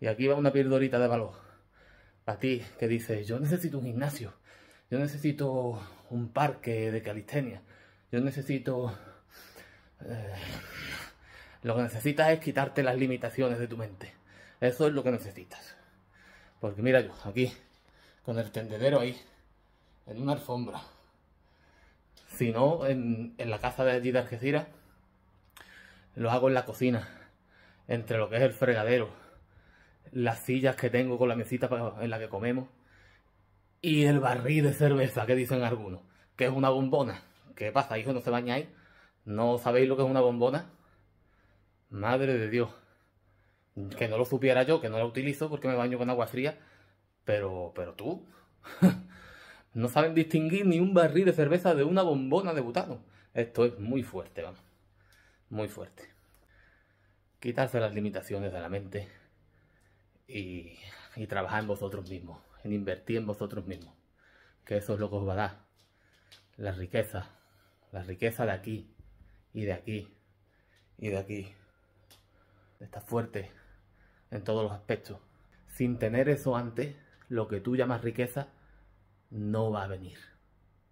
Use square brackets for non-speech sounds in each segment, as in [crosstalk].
Y aquí va una pierdorita de valor. A ti que dices, yo necesito un gimnasio, yo necesito un parque de calistenia, yo necesito... Eh, lo que necesitas es quitarte las limitaciones de tu mente. Eso es lo que necesitas. Porque mira yo, aquí, con el tendedero ahí, en una alfombra. Si no, en, la casa de allí de Algeciras, lo hago en la cocina, entre lo que es el fregadero, las sillas que tengo con la mesita en la que comemos y el barril de cerveza que dicen algunos, que es una bombona. ¿Qué pasa, hijo? ¿No se bañáis? ¿No sabéis lo que es una bombona? Madre de Dios. Que no lo supiera yo, que no la utilizo porque me baño con agua fría. Pero, pero tú. [laughs] no saben distinguir ni un barril de cerveza de una bombona de butano. Esto es muy fuerte, vamos. Muy fuerte. Quitarse las limitaciones de la mente y, trabajar en vosotros mismos, en invertir en vosotros mismos, que eso es lo que os va a dar la riqueza, la riqueza de aquí y de aquí y de aquí. Estás fuerte en todos los aspectos. Sin tener eso antes, lo que tú llamas riqueza no va a venir.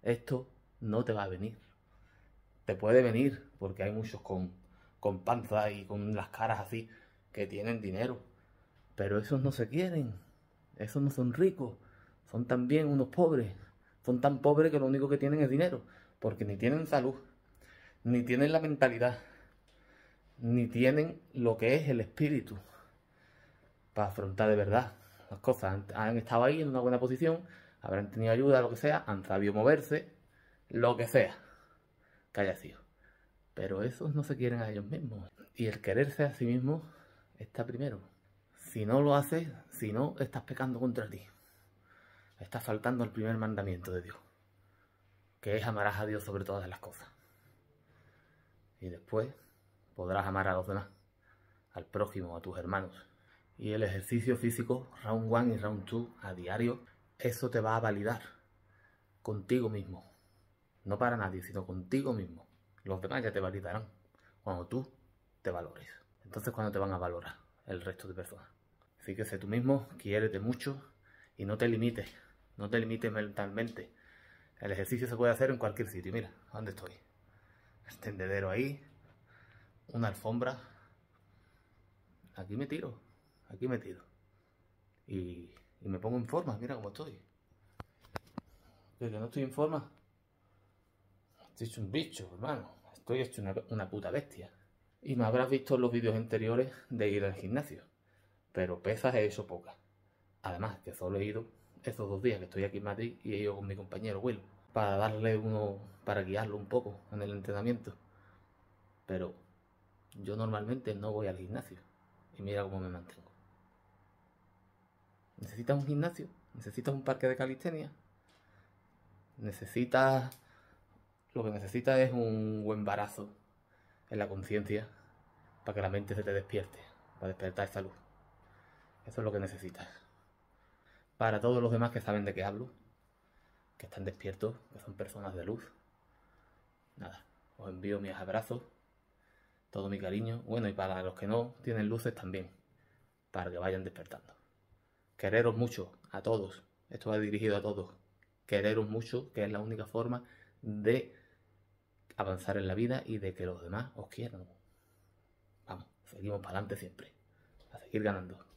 Esto no te va a venir. Te puede venir porque hay muchos con, con panza y con las caras así que tienen dinero, pero esos no se quieren, esos no son ricos, son también unos pobres, son tan pobres que lo único que tienen es dinero, porque ni tienen salud, ni tienen la mentalidad, ni tienen lo que es el espíritu para afrontar de verdad las cosas. Han, estado ahí en una buena posición, habrán tenido ayuda, lo que sea, han sabido moverse, lo que sea que haya sido. Pero esos no se quieren a ellos mismos. Y el quererse a sí mismo está primero. Si no lo haces, si no, estás pecando contra ti. Estás faltando al primer mandamiento de Dios, que es amarás a Dios sobre todas las cosas. Y después podrás amar a los demás, al prójimo, a tus hermanos. Y el ejercicio físico, round one y round two, a diario, eso te va a validar contigo mismo. No para nadie, sino contigo mismo. Los demás ya te validarán cuando tú te valores. Entonces, ¿cuándo te van a valorar el resto de personas? Fíjese tú mismo, quiérete mucho y no te limites, no te limites mentalmente. El ejercicio se puede hacer en cualquier sitio. Mira, ¿dónde estoy? El tendedero ahí, una alfombra. Aquí me tiro, aquí me tiro. Y, me pongo en forma, mira cómo estoy. Yo que no estoy en forma. Estoy hecho un bicho, hermano. Estoy hecho una, una puta bestia. Y me habrás visto en los vídeos anteriores de ir al gimnasio. Pero pesas he hecho pocas. Además, que solo he ido estos dos días que estoy aquí en Madrid y he ido con mi compañero Will para darle uno, para guiarlo un poco en el entrenamiento. Pero yo normalmente no voy al gimnasio y mira cómo me mantengo. ¿Necesitas un gimnasio? ¿Necesitas un parque de calistenia? ¿Necesitas... Lo que necesitas es un buen barazo en la conciencia para que la mente se te despierte, para despertar esa luz. Eso es lo que necesitas. Para todos los demás que saben de qué hablo, que están despiertos, que son personas de luz, nada, os envío mis abrazos, todo mi cariño. Bueno, y para los que no tienen luces también, para que vayan despertando. Quereros mucho a todos, esto va dirigido a todos. Quereros mucho, que es la única forma de avanzar en la vida y de que los demás os quieran. Vamos, seguimos para adelante siempre, a seguir ganando.